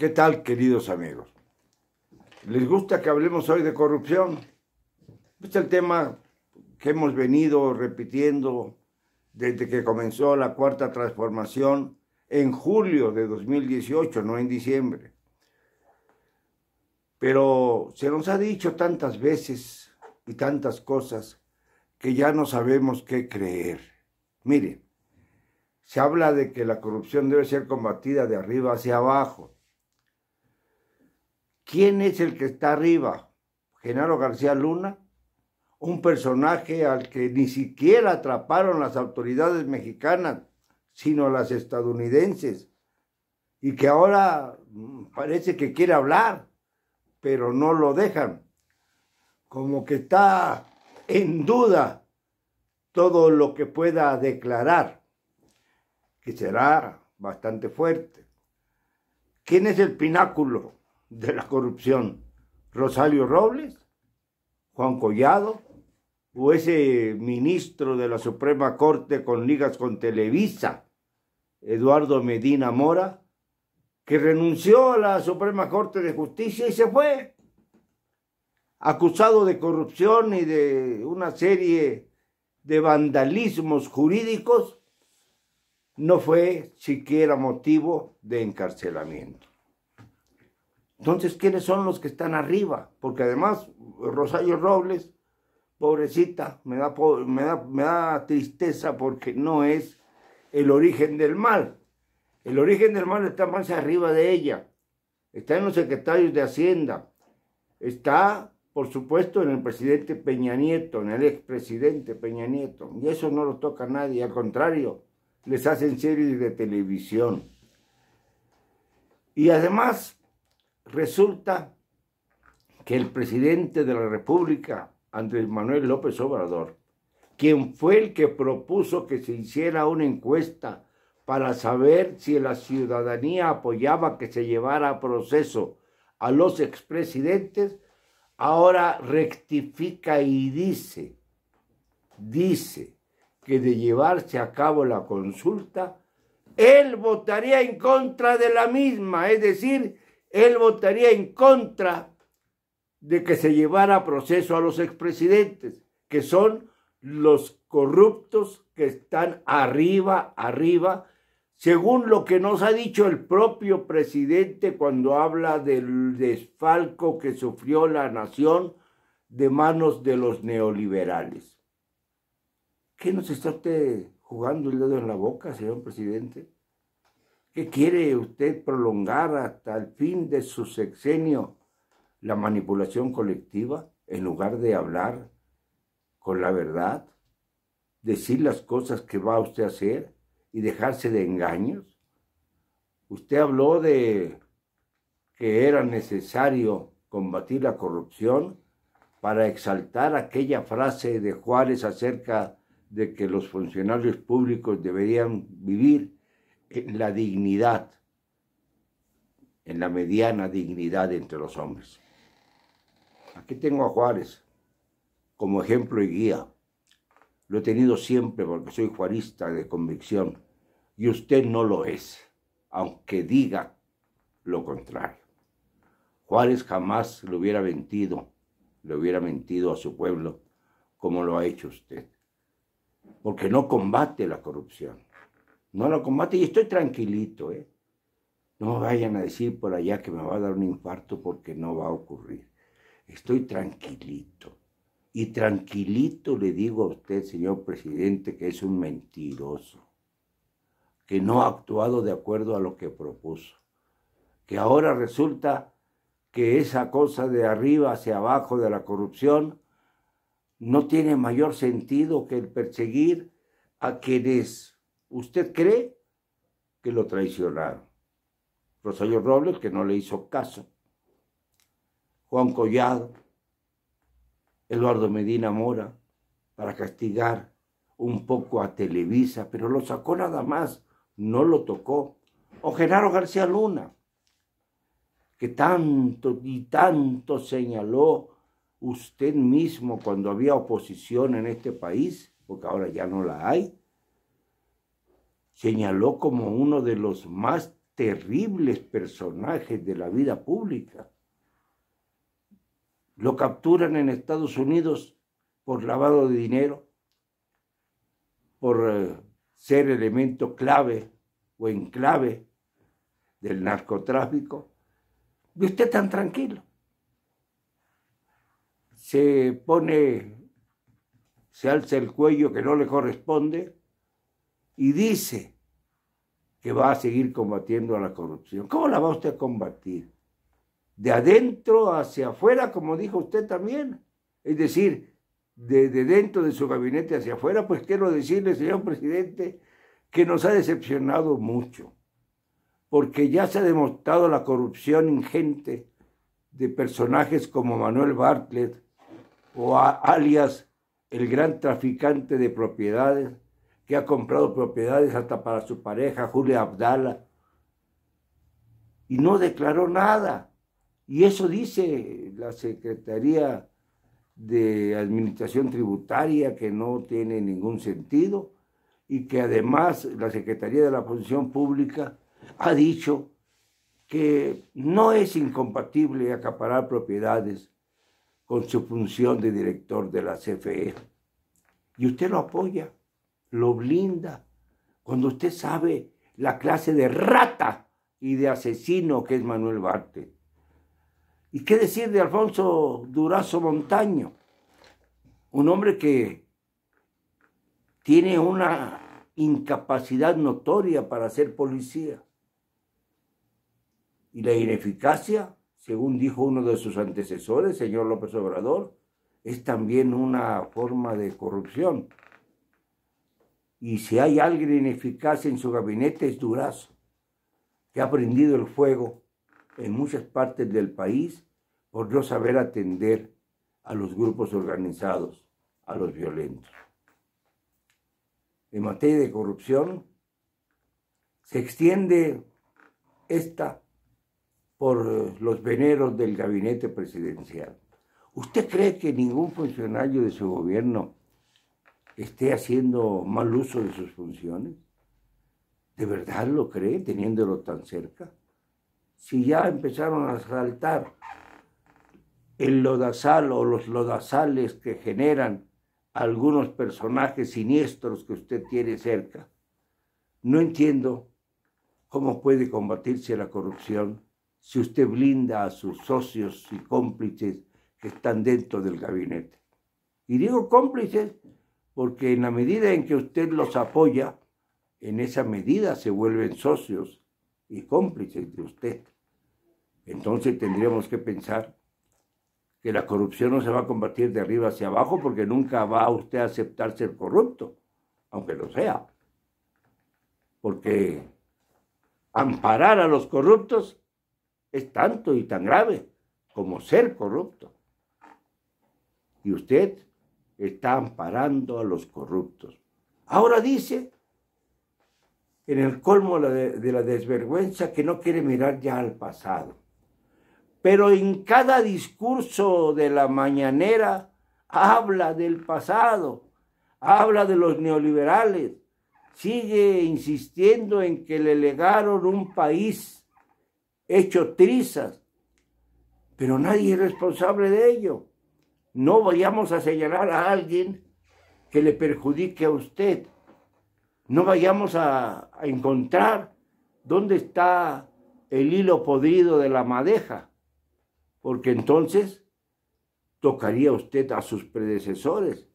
¿Qué tal, queridos amigos? ¿Les gusta que hablemos hoy de corrupción? Es pues el tema que hemos venido repitiendo desde que comenzó la cuarta transformación en julio de 2018, no en diciembre. Pero se nos ha dicho tantas veces y tantas cosas que ya no sabemos qué creer. Mire, se habla de que la corrupción debe ser combatida de arriba hacia abajo ¿Quién es el que está arriba? Genaro García Luna, un personaje al que ni siquiera atraparon las autoridades mexicanas, sino las estadounidenses, y que ahora mm, parece que quiere hablar, pero no lo dejan, como que está en duda todo lo que pueda declarar, que será bastante fuerte. ¿Quién es el pináculo? de la corrupción? ¿Rosario Robles? ¿Juan Collado? ¿O ese ministro de la Suprema Corte con ligas con Televisa, Eduardo Medina Mora, que renunció a la Suprema Corte de Justicia y se fue, acusado de corrupción y de una serie de vandalismos jurídicos, no fue siquiera motivo de encarcelamiento. Entonces, ¿quiénes son los que están arriba? Porque además, Rosario Robles, pobrecita, me da, me da, tristeza porque no es el origen del mal. El origen del mal está más arriba de ella. Está en los secretarios de Hacienda. Está, por supuesto, en el presidente Peña Nieto, en el expresidente Peña Nieto. Y eso no lo toca a nadie. Al contrario, les hacen series de televisión. Y además, Resulta que el presidente de la República, Andrés Manuel López Obrador, quien fue el que propuso que se hiciera una encuesta para saber si la ciudadanía apoyaba que se llevara a proceso a los expresidentes, ahora rectifica y dice, dice que de llevarse a cabo la consulta, él votaría en contra de la misma, es decir, él votaría en contra de que se llevara a proceso a los expresidentes, que son los corruptos que están arriba, arriba, según lo que nos ha dicho el propio presidente cuando habla del desfalco que sufrió la nación de manos de los neoliberales. ¿Qué nos está usted jugando el dedo en la boca, señor presidente? quiere usted prolongar hasta el fin de su sexenio la manipulación colectiva en lugar de hablar con la verdad, decir las cosas que va usted a hacer y dejarse de engaños. Usted habló de que era necesario combatir la corrupción para exaltar aquella frase de Juárez acerca de que los funcionarios públicos deberían vivir en la dignidad, en la mediana dignidad entre los hombres. Aquí tengo a Juárez como ejemplo y guía. Lo he tenido siempre porque soy juarista de convicción y usted no lo es, aunque diga lo contrario. Juárez jamás le hubiera mentido, le hubiera mentido a su pueblo como lo ha hecho usted, porque no combate la corrupción no lo combate y estoy tranquilito. ¿eh? No vayan a decir por allá que me va a dar un infarto porque no va a ocurrir. Estoy tranquilito. Y tranquilito le digo a usted, señor presidente, que es un mentiroso, que no ha actuado de acuerdo a lo que propuso, que ahora resulta que esa cosa de arriba hacia abajo de la corrupción no tiene mayor sentido que el perseguir a quienes usted cree que lo traicionaron. Rosario Robles, que no le hizo caso. Juan Collado, Eduardo Medina Mora, para castigar un poco a Televisa, pero lo sacó nada más, no lo tocó. O Genaro García Luna, que tanto y tanto señaló usted mismo cuando había oposición en este país, porque ahora ya no la hay, señaló como uno de los más terribles personajes de la vida pública. Lo capturan en Estados Unidos por lavado de dinero, por eh, ser elemento clave o enclave del narcotráfico. Y usted tan tranquilo. Se pone, se alza el cuello que no le corresponde y dice que va a seguir combatiendo a la corrupción. ¿Cómo la va usted a combatir? De adentro hacia afuera, como dijo usted también. Es decir, de, dentro de su gabinete hacia afuera, pues quiero decirle, señor presidente, que nos ha decepcionado mucho, porque ya se ha demostrado la corrupción ingente de personajes como Manuel Bartlett o alias el gran traficante de propiedades que ha comprado propiedades hasta para su pareja, Julia Abdala, y no declaró nada. Y eso dice la Secretaría de Administración Tributaria, que no tiene ningún sentido, y que además la Secretaría de la Función Pública ha dicho que no es incompatible acaparar propiedades con su función de director de la CFE. Y usted lo apoya lo blinda. Cuando usted sabe la clase de rata y de asesino que es Manuel Barte ¿Y qué decir de Alfonso Durazo Montaño? Un hombre que tiene una incapacidad notoria para ser policía. Y la ineficacia, según dijo uno de sus antecesores, señor López Obrador, es también una forma de corrupción. Y si hay alguien ineficaz en su gabinete es Durazo, que ha prendido el fuego en muchas partes del país por no saber atender a los grupos organizados, a los violentos. En materia de corrupción, se extiende esta por los veneros del gabinete presidencial. ¿Usted cree que ningún funcionario de su gobierno esté haciendo mal uso de sus funciones? ¿De verdad lo cree teniéndolo tan cerca? Si ya empezaron a asaltar el lodazal o los lodazales que generan algunos personajes siniestros que usted tiene cerca, no entiendo cómo puede combatirse la corrupción si usted blinda a sus socios y cómplices que están dentro del gabinete. Y digo cómplices porque en la medida en que usted los apoya, en esa medida se vuelven socios y cómplices de usted. Entonces tendríamos que pensar que la corrupción no se va a combatir de arriba hacia abajo porque nunca va usted a aceptar ser corrupto, aunque lo sea. Porque amparar a los corruptos es tanto y tan grave como ser corrupto. Y usted está amparando a los corruptos. Ahora dice, en el colmo de la desvergüenza, que no quiere mirar ya al pasado. Pero en cada discurso de la mañanera habla del pasado, habla de los neoliberales, sigue insistiendo en que le legaron un país hecho trizas, pero nadie es responsable de ello. No vayamos a señalar a alguien que le perjudique a usted. No vayamos a, encontrar dónde está el hilo podrido de la madeja, porque entonces tocaría usted a sus predecesores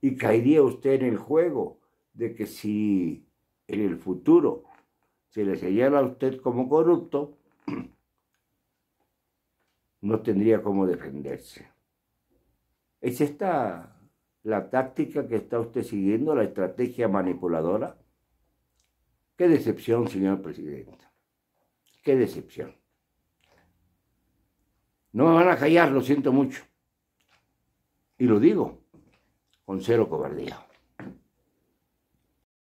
y caería usted en el juego de que si en el futuro se le señala a usted como corrupto, no tendría cómo defenderse. ¿Es esta la táctica que está usted siguiendo, la estrategia manipuladora? Qué decepción, señor presidente. Qué decepción. No me van a callar, lo siento mucho. Y lo digo con cero cobardía.